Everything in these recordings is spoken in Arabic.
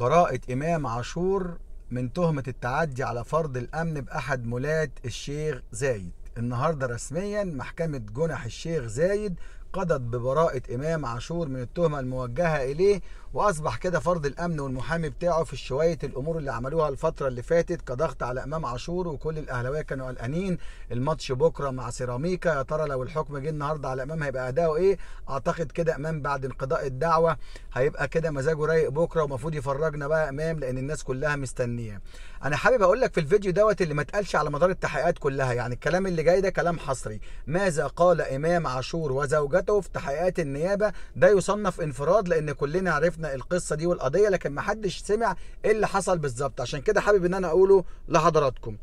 براءة إمام عاشور من تهمة التعدي على فرض الأمن بأحد مولات الشيخ زايد النهارده رسميا محكمة جنح الشيخ زايد قضت ببراءة إمام عاشور من التهمة الموجهة إليه وأصبح كده فرض الأمن والمحامي بتاعه في شوية الأمور اللي عملوها الفترة اللي فاتت كضغط على إمام عاشور وكل الأهلاوية كانوا قلقانين الماتش بكرة مع سيراميكا يا ترى لو الحكم جه النهاردة على إمام هيبقى أداؤه إيه؟ أعتقد كده إمام بعد انقضاء الدعوة هيبقى كده مزاجه رايق بكرة ومفروض يفرجنا بقى إمام لأن الناس كلها مستنية. أنا حابب أقول لك في الفيديو دوت اللي ما اتقالش على مدار التحقيقات كلها يعني الكلام اللي جاي ده كلام حصري ماذا قال إمام عاشور وزوجته مشاركته في تحقيقات النيابه ده يصنف انفراد لان كلنا عرفنا القصه دي والقضيه لكن ما حدش سمع ايه اللي حصل بالظبط عشان كده حابب ان انا اقوله لحضراتكم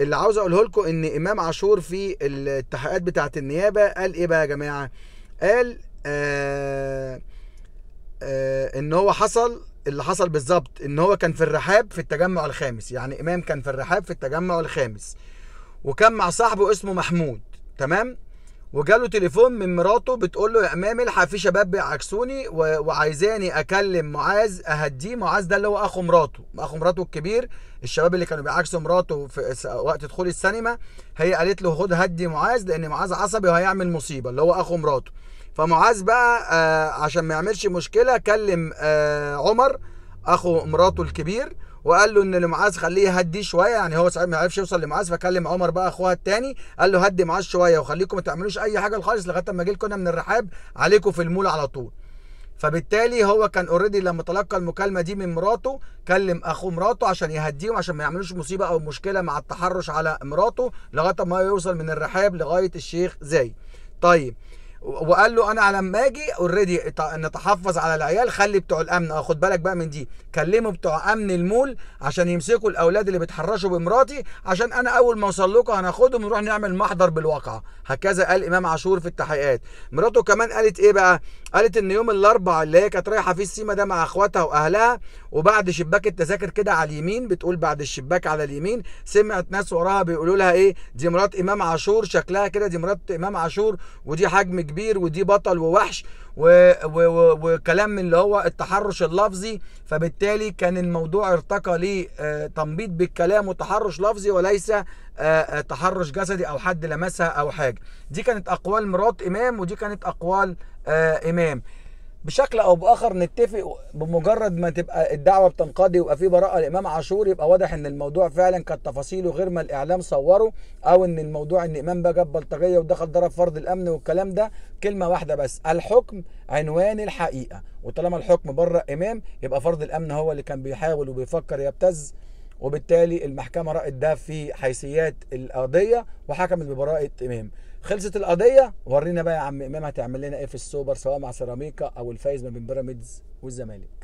اللي عاوز اقوله لكم ان امام عاشور في التحقيقات بتاعه النيابه قال ايه بقى يا جماعه قال آه آه ان هو حصل اللي حصل بالظبط ان هو كان في الرحاب في التجمع الخامس يعني امام كان في الرحاب في التجمع الخامس وكان مع صاحبه اسمه محمود تمام وجاله تليفون من مراته بتقول له يا امام الحق في شباب بيعكسوني وعايزاني اكلم معاذ اهديه معاذ ده اللي هو اخو مراته اخو مراته الكبير الشباب اللي كانوا بيعاكسوا مراته في وقت دخول السينما هي قالت له خد هدي معاذ لان معاذ عصبي وهيعمل مصيبه اللي هو اخو مراته فمعاذ بقى آه، عشان ما يعملش مشكله كلم آه، عمر اخو مراته الكبير وقال له ان لمعاذ خليه يهديه شويه يعني هو ساعات ما عرفش يوصل لمعاذ فكلم عمر بقى اخوها الثاني قال له هدي معاذ شويه وخليكم ما تعملوش اي حاجه خالص لغايه اما اجي لكم من الرحاب عليكم في المول على طول فبالتالي هو كان اوريدي لما تلقى المكالمه دي من مراته كلم اخو مراته عشان يهديهم عشان ما يعملوش مصيبه او مشكله مع التحرش على مراته لغايه ما يوصل من الرحاب لغايه الشيخ زايد طيب وقال له انا لما اجي اوريدي نتحفظ على العيال خلي بتوع الامن آه، خد بالك بقى من دي كلموا بتوع امن المول عشان يمسكوا الاولاد اللي بيتحرشوا بمراتي عشان انا اول ما اوصل لكم هناخدهم ونروح نعمل محضر بالواقعه هكذا قال امام عاشور في التحقيقات مراته كمان قالت ايه بقى قالت ان يوم الاربعاء اللي هي كانت رايحه فيه السيما ده مع اخواتها واهلها وبعد شباك التذاكر كده على اليمين بتقول بعد الشباك على اليمين سمعت ناس وراها بيقولوا لها ايه دي مرات امام عاشور شكلها كده دي مرات امام عاشور ودي حجم كبير كبير ودي بطل ووحش و... و... و... وكلام من اللي هو التحرش اللفظي فبالتالي كان الموضوع ارتقى لتنبيط آه، بالكلام وتحرش لفظي وليس آه، آه، تحرش جسدي او حد لمسها او حاجه دي كانت اقوال مرات امام ودي كانت اقوال امام بشكل او باخر نتفق بمجرد ما تبقى الدعوه بتنقضي ويبقى في براءه لامام عاشور يبقى واضح ان الموضوع فعلا كانت تفاصيله غير ما الاعلام صوره او ان الموضوع ان امام بقى جاب بلطجيه ودخل ضرب فرض الامن والكلام ده كلمه واحده بس الحكم عنوان الحقيقه وطالما الحكم بره امام يبقى فرض الامن هو اللي كان بيحاول وبيفكر يبتز وبالتالي المحكمه رأت ده في حيثيات القضيه وحكمت ببراءه امام خلصت القضيه ورينا بقى يا عم امام هتعمل لنا ايه في السوبر سواء مع سيراميكا او الفايز ما بين بيراميدز والزمالك